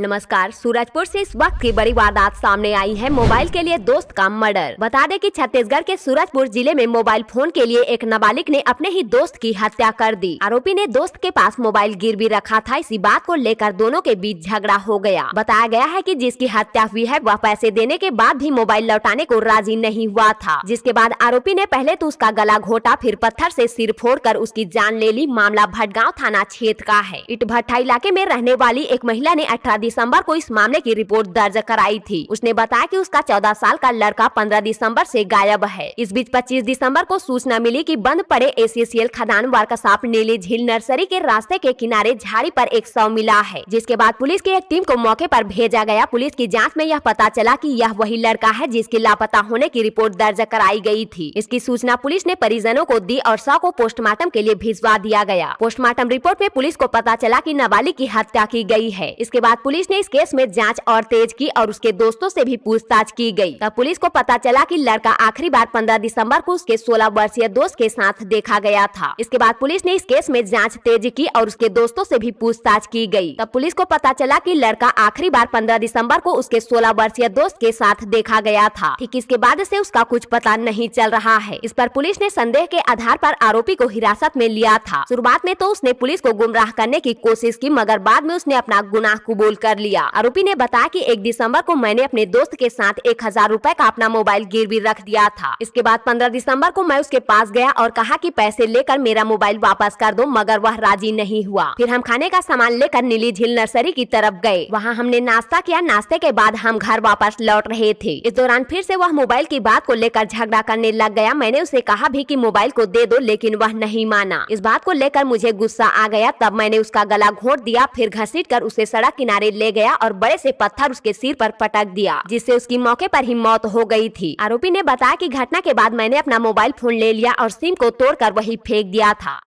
नमस्कार सूरजपुर से इस वक्त की बड़ी वारदात सामने आई है मोबाइल के लिए दोस्त का मर्डर बता दें कि छत्तीसगढ़ के सूरजपुर जिले में मोबाइल फोन के लिए एक नाबालिग ने अपने ही दोस्त की हत्या कर दी आरोपी ने दोस्त के पास मोबाइल गिरवी रखा था इसी बात को लेकर दोनों के बीच झगड़ा हो गया बताया गया है की जिसकी हत्या हुई है वह पैसे देने के बाद भी मोबाइल लौटाने को राजी नहीं हुआ था जिसके बाद आरोपी ने पहले तो उसका गला घोटा फिर पत्थर ऐसी सिर फोड़ कर उसकी जान ले ली मामला भटगांव थाना क्षेत्र का है इटभट्टा इलाके में रहने वाली एक महिला ने अठारह दिसंबर को इस मामले की रिपोर्ट दर्ज कराई थी उसने बताया कि उसका चौदह साल का लड़का पंद्रह दिसंबर से गायब है इस बीच पच्चीस दिसंबर को सूचना मिली की बंद पड़े एसीसीएल खदान वर्कशॉप नीली झील नर्सरी के रास्ते के किनारे झाड़ी आरोप एक शव मिला है जिसके बाद पुलिस की एक टीम को मौके आरोप भेजा गया पुलिस की जाँच में यह पता चला की यह वही लड़का है जिसके लापता होने की रिपोर्ट दर्ज कराई गयी थी इसकी सूचना पुलिस ने परिजनों को दी और शव को पोस्टमार्टम के लिए भिजवा दिया गया पोस्टमार्टम रिपोर्ट में पुलिस को पता चला की नाबालिग की हत्या की गयी है इसके बाद पुलिस पुलिस ने इस केस में जांच और तेज की और उसके दोस्तों से भी पूछताछ की गई। तब पुलिस को पता चला कि लड़का आखिरी बार 15 दिसंबर को उसके 16 वर्षीय दोस्त के साथ देखा गया था इसके बाद पुलिस ने इस केस में जाँच तेज की और उसके दोस्तों से भी पूछताछ की गयी तब पुलिस को पता चला की लड़का आखिरी बार पंद्रह दिसम्बर को उसके सोलह वर्षीय दोस्त के साथ देखा गया था ठीक इसके बाद ऐसी उसका कुछ पता नहीं चल रहा है इस पर पुलिस ने संदेह के आधार आरोप आरोपी को हिरासत में लिया था शुरुआत में तो उसने पुलिस को गुमराह करने की कोशिश की मगर बाद में उसने अपना गुनाह कबूल कर कर लिया आरोपी ने बताया कि 1 दिसंबर को मैंने अपने दोस्त के साथ एक हजार रूपए का अपना मोबाइल गिरवी रख दिया था इसके बाद 15 दिसंबर को मैं उसके पास गया और कहा कि पैसे लेकर मेरा मोबाइल वापस कर दो मगर वह राजी नहीं हुआ फिर हम खाने का सामान लेकर नीली झील नर्सरी की तरफ गए वहाँ हमने नाश्ता किया नाश्ते के बाद हम घर वापस लौट रहे थे इस दौरान फिर से वह मोबाइल की बात को लेकर झगड़ा करने लग गया मैंने उसे कहा भी की मोबाइल को दे दो लेकिन वह नहीं माना इस बात को लेकर मुझे गुस्सा आ गया तब मैंने उसका गला घोट दिया फिर घसीट कर उसे सड़क किनारे ले गया और बड़े से पत्थर उसके सिर पर पटक दिया जिससे उसकी मौके पर ही मौत हो गई थी आरोपी ने बताया कि घटना के बाद मैंने अपना मोबाइल फोन ले लिया और सिम को तोड़कर वही फेंक दिया था